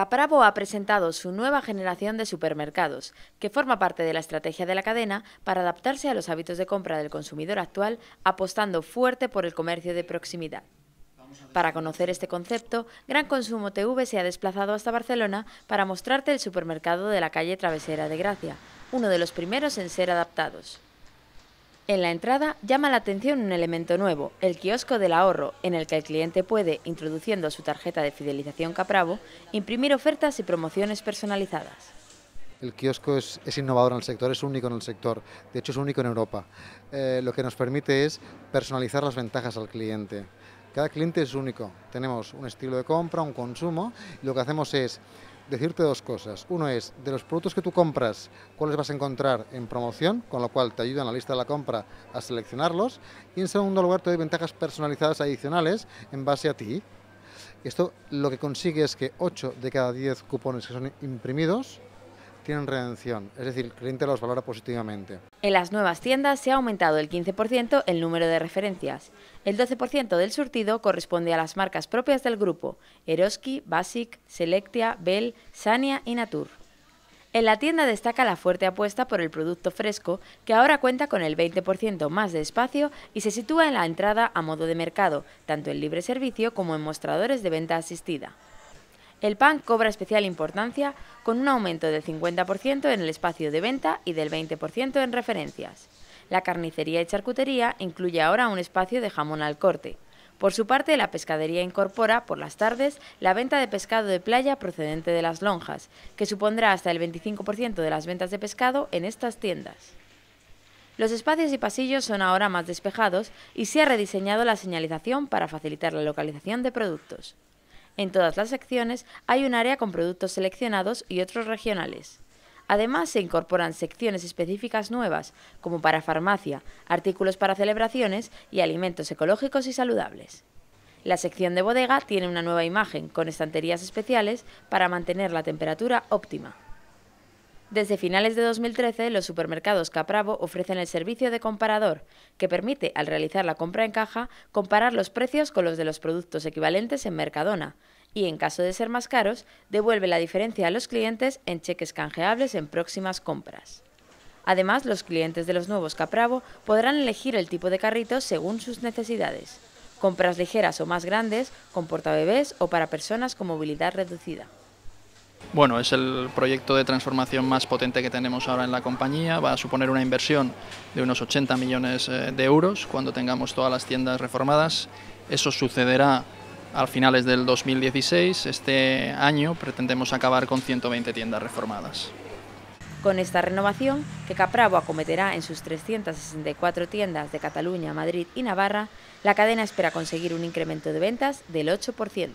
Capravo ha presentado su nueva generación de supermercados, que forma parte de la estrategia de la cadena para adaptarse a los hábitos de compra del consumidor actual, apostando fuerte por el comercio de proximidad. Para conocer este concepto, Gran Consumo TV se ha desplazado hasta Barcelona para mostrarte el supermercado de la calle Travesera de Gracia, uno de los primeros en ser adaptados. En la entrada llama la atención un elemento nuevo, el kiosco del ahorro, en el que el cliente puede, introduciendo su tarjeta de fidelización Capravo, imprimir ofertas y promociones personalizadas. El kiosco es, innovador en el sector, es único en el sector, de hecho es único en Europa. Eh, lo que nos permite es personalizar las ventajas al cliente. Cada cliente es único, tenemos un estilo de compra, un consumo, y lo que hacemos es decirte dos cosas. Uno es, de los productos que tú compras, cuáles vas a encontrar en promoción, con lo cual te ayuda en la lista de la compra a seleccionarlos. Y en segundo lugar, te doy ventajas personalizadas adicionales en base a ti. Esto lo que consigue es que 8 de cada 10 cupones que son imprimidos tienen redención, es decir, el cliente los valora positivamente. En las nuevas tiendas se ha aumentado el 15% el número de referencias. El 12% del surtido corresponde a las marcas propias del grupo, Eroski, Basic, Selectia, Bell, Sania y Natur. En la tienda destaca la fuerte apuesta por el producto fresco, que ahora cuenta con el 20% más de espacio y se sitúa en la entrada a modo de mercado, tanto en libre servicio como en mostradores de venta asistida. El pan cobra especial importancia con un aumento del 50% en el espacio de venta y del 20% en referencias. La carnicería y charcutería incluye ahora un espacio de jamón al corte. Por su parte, la pescadería incorpora, por las tardes, la venta de pescado de playa procedente de las lonjas, que supondrá hasta el 25% de las ventas de pescado en estas tiendas. Los espacios y pasillos son ahora más despejados y se ha rediseñado la señalización para facilitar la localización de productos. En todas las secciones hay un área con productos seleccionados y otros regionales. Además, se incorporan secciones específicas nuevas, como para farmacia, artículos para celebraciones y alimentos ecológicos y saludables. La sección de bodega tiene una nueva imagen, con estanterías especiales para mantener la temperatura óptima. Desde finales de 2013, los supermercados Capravo ofrecen el servicio de comparador, que permite, al realizar la compra en caja, comparar los precios con los de los productos equivalentes en Mercadona y, en caso de ser más caros, devuelve la diferencia a los clientes en cheques canjeables en próximas compras. Además, los clientes de los nuevos Capravo podrán elegir el tipo de carrito según sus necesidades, compras ligeras o más grandes, con portabebés o para personas con movilidad reducida. Bueno, es el proyecto de transformación más potente que tenemos ahora en la compañía. Va a suponer una inversión de unos 80 millones eh, de euros cuando tengamos todas las tiendas reformadas. Eso sucederá a finales del 2016. Este año pretendemos acabar con 120 tiendas reformadas. Con esta renovación, que Capravo acometerá en sus 364 tiendas de Cataluña, Madrid y Navarra, la cadena espera conseguir un incremento de ventas del 8%.